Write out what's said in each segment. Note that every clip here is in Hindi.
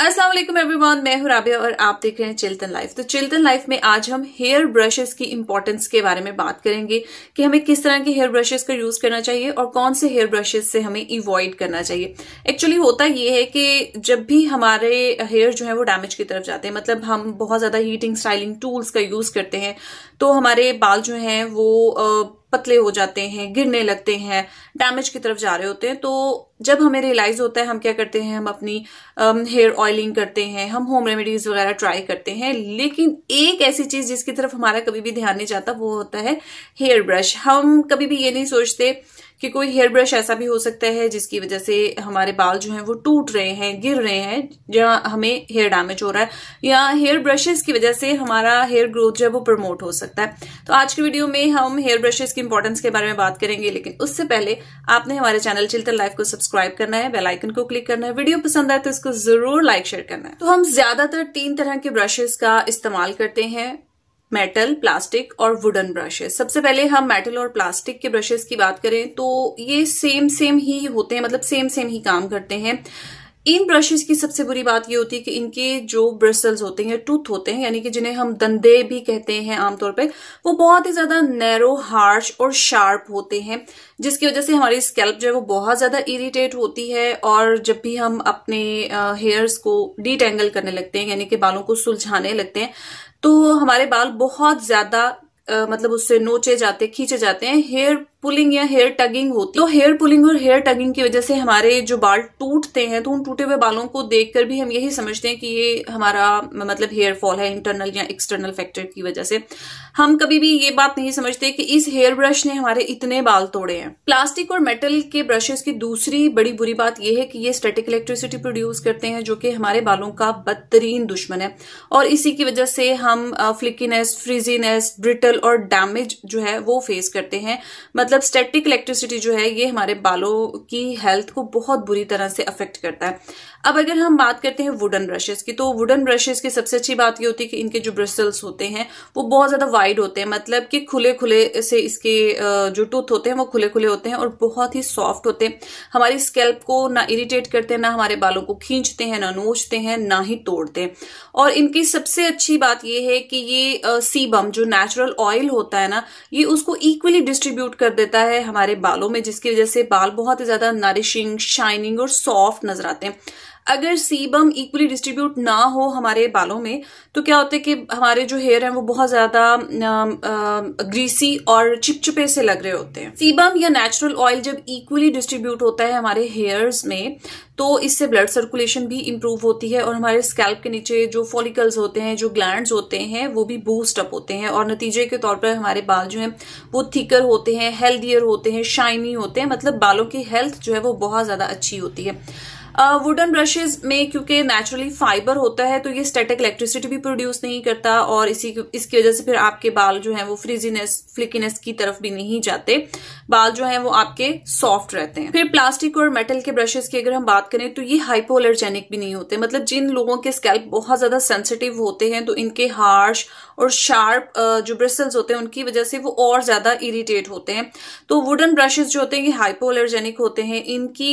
असलम एवरीवन मैं हूं राबिया और आप देख रहे हैं चिल्तन लाइफ तो चिल्तन लाइफ में आज हम हेयर ब्रशेस की इंपॉर्टेंस के बारे में बात करेंगे कि हमें किस तरह के हेयर ब्रशेस का यूज करना चाहिए और कौन से हेयर ब्रशेस से हमें इवॉइड करना चाहिए एक्चुअली होता ये है कि जब भी हमारे हेयर जो है वो डैमेज की तरफ जाते हैं मतलब हम बहुत ज्यादा हीटिंग स्टाइलिंग टूल्स का यूज करते हैं तो हमारे बाल जो हैं वो पतले हो जाते हैं गिरने लगते हैं डैमेज की तरफ जा रहे होते हैं तो जब हमें रियलाइज होता है हम क्या करते हैं हम अपनी हेयर um, ऑयलिंग करते हैं हम होम रेमेडीज वगैरह ट्राई करते हैं लेकिन एक ऐसी चीज जिसकी तरफ हमारा कभी भी ध्यान नहीं जाता वो होता है हेयर ब्रश हम कभी भी ये नहीं सोचते कि कोई हेयर ब्रश ऐसा भी हो सकता है जिसकी वजह से हमारे बाल जो हैं वो टूट रहे हैं गिर रहे हैं जहाँ हमें हेयर डैमेज हो रहा है या हेयर ब्रशेस की वजह से हमारा हेयर ग्रोथ जो है वो प्रमोट हो सकता है तो आज की वीडियो में हम हेयर ब्रशेस की इंपॉर्टेंस के बारे में बात करेंगे लेकिन उससे पहले आपने हमारे चैनल चिल्तर लाइफ को सब्सक्राइब करना है बेलाइकन को क्लिक करना है वीडियो पसंद आए तो इसको जरूर लाइक शेयर करना है तो हम ज्यादातर तीन तरह के ब्रशेस का इस्तेमाल करते हैं मेटल प्लास्टिक और वुडन ब्रशेस सबसे पहले हम मेटल और प्लास्टिक के ब्रशेस की बात करें तो ये सेम सेम ही होते हैं मतलब सेम सेम ही काम करते हैं इन ब्रशेस की सबसे बुरी बात ये होती है कि इनके जो ब्रसल्स होते हैं टूथ होते हैं यानी कि जिन्हें हम दंदे भी कहते हैं आमतौर पे वो बहुत ही ज्यादा नैरो हार्श और शार्प होते हैं जिसकी वजह से हमारी स्कैल्प जो है वो बहुत ज्यादा इरिटेट होती है और जब भी हम अपने हेयर्स को डिटेंगल करने लगते हैं यानी कि बालों को सुलझाने लगते हैं तो हमारे बाल बहुत ज्यादा मतलब उससे नोचे जाते खींचे जाते हैं हेयर पुलिंग या हेयर टगिंग होती है तो हेयर पुलिंग और हेयर टगिंग की वजह से हमारे जो बाल टूटते हैं तो उन टूटे हुए बालों को देखकर भी हम यही समझते हैं कि ये हमारा मतलब हेयर फॉल है इंटरनल या एक्सटर्नल फैक्टर की वजह से हम कभी भी ये बात नहीं समझते कि इस हेयर ब्रश ने हमारे इतने बाल तोड़े हैं प्लास्टिक और मेटल के ब्रशेस की दूसरी बड़ी बुरी बात यह है कि ये स्टेटिक इलेक्ट्रिसिटी प्रोड्यूस करते हैं जो कि हमारे बालों का बदतरीन दुश्मन है और इसी की वजह से हम फ्लिकीनेस फ्रीजीनेस ब्रिटल और डैमेज जो है वो फेस करते हैं मतलब मतलब स्टैटिक इलेक्ट्रिसिटी जो है ये हमारे बालों की हेल्थ को बहुत बुरी तरह से अफेक्ट करता है अब अगर हम बात करते हैं वुडन ब्रशेस की तो वुडन ब्रशेस की सबसे अच्छी बात ये होती है कि इनके जो ब्रसल्स होते हैं वो बहुत ज़्यादा वाइड होते हैं मतलब कि खुले खुले से इसके जो टूथ होते हैं वो खुले खुले होते हैं और बहुत ही सॉफ्ट होते हैं हमारी स्केल्प को ना इरिटेट करते हैं ना हमारे बालों को खींचते हैं ना नोचते हैं ना ही तोड़ते हैं और इनकी सबसे अच्छी बात यह है कि ये सीबम जो नेचुरल ऑयल होता है ना ये उसको इक्वली डिस्ट्रीब्यूट कर देता है हमारे बालों में जिसकी वजह से बाल बहुत ही ज्यादा नरिशिंग शाइनिंग और सॉफ्ट नजर आते हैं अगर सीबम इक्वली डिस्ट्रीब्यूट ना हो हमारे बालों में तो क्या होता है कि हमारे जो हेयर हैं वो बहुत ज्यादा ग्रीसी और चिपचिपे से लग रहे होते हैं सीबम या नेचुरल ऑयल जब इक्वली डिस्ट्रीब्यूट होता है हमारे हेयर्स में तो इससे ब्लड सर्कुलेशन भी इम्प्रूव होती है और हमारे स्कैल्प के नीचे जो फॉलिकल्स होते हैं जो ग्लैंड होते हैं वो भी बूस्ट अप होते हैं और नतीजे के तौर पर हमारे बाल जो हैं वो थिकर होते हैं हेल्दियर होते हैं शाइनी होते हैं मतलब बालों की हेल्थ जो है वो बहुत ज्यादा अच्छी होती है वुडन ब्रशेज में क्योंकि नेचुरली फाइबर होता है तो ये स्टेटिक इलेक्ट्रिसिटी भी प्रोड्यूस नहीं करता और इसी इसकी वजह से फिर आपके बाल जो है वो फ्रीजीनेस फ्लिकीनेस की तरफ भी नहीं जाते बाल जो है वो आपके सॉफ्ट रहते हैं फिर प्लास्टिक और मेटल के ब्रशेज की अगर हम बात करें तो ये एलर्जेनिक भी नहीं होते मतलब जिन लोगों के स्कैल्प बहुत ज्यादा सेंसिटिव होते हैं तो इनके हार्श और शार्प जो ब्रिसल्स होते हैं उनकी वजह से वो और ज्यादा इरिटेट होते हैं तो वुडन ब्रशेज जो होते हैं ये एलर्जेनिक होते हैं इनकी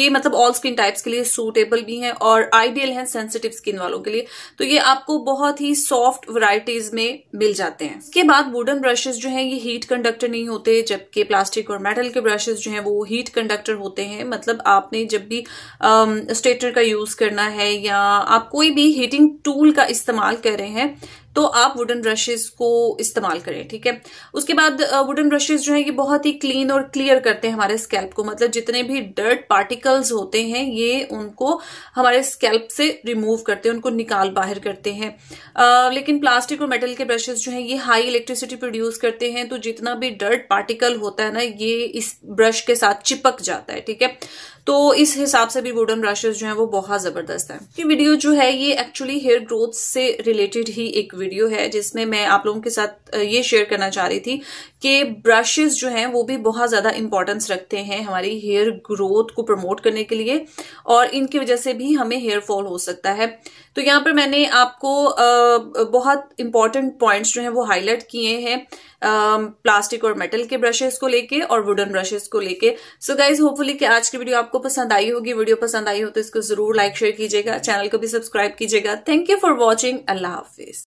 ये मतलब ऑल स्किन स्किन टाइप्स के लिए सूटेबल भी हैं और आइडियल हैं सेंसिटिव स्किन वालों के लिए तो ये आपको बहुत ही सॉफ्ट वराइटीज में मिल जाते हैं इसके बाद वुडन ब्रशेज जो हैं ये हीट कंडक्टर नहीं होते जबकि प्लास्टिक और मेटल के ब्रशेज जो हैं वो हीट कंडक्टर होते हैं मतलब आपने जब भी स्ट्रेटनर um, का यूज करना है या आप कोई भी हीटिंग टूल का इस्तेमाल कर रहे हैं तो आप वुडन ब्रशेज को इस्तेमाल करें ठीक है उसके बाद वुडन ब्रशेज जो है ये बहुत ही क्लीन और क्लियर करते हैं हमारे स्कैल्प को मतलब जितने भी डर्ट पार्टिकल्स होते हैं ये उनको हमारे स्कैल्प से रिमूव करते हैं उनको निकाल बाहर करते हैं आ, लेकिन प्लास्टिक और मेटल के ब्रशेज जो है ये हाई इलेक्ट्रिसिटी प्रोड्यूस करते हैं तो जितना भी डर्ट पार्टिकल होता है ना ये इस ब्रश के साथ चिपक जाता है ठीक है तो इस हिसाब से भी वुडन ब्रशेज जो है वो बहुत जबरदस्त है ये वीडियो जो है ये एक्चुअली हेयर ग्रोथ से रिलेटेड ही एक वीडियो है जिसमें मैं आप लोगों के साथ ये शेयर करना चाह रही थी कि ब्रशेस जो हैं वो भी बहुत ज़्यादा इंपॉर्टेंस रखते हैं हमारी हेयर ग्रोथ को प्रमोट करने के लिए और इनकी वजह से भी हमें हेयर फॉल हो सकता है तो यहाँ पर मैंने आपको बहुत इंपॉर्टेंट पॉइंट्स जो हैं वो हाईलाइट किए हैं प्लास्टिक और मेटल के ब्रशेस को लेके और वुडन ब्रशेस को लेके सो गाइज होपफुली कि आज की वीडियो आपको पसंद आई होगी वीडियो पसंद आई हो तो इसको जरूर लाइक शेयर कीजिएगा चैनल को भी सब्सक्राइब कीजिएगा थैंक यू फॉर वॉचिंग अल्लाह हाफिज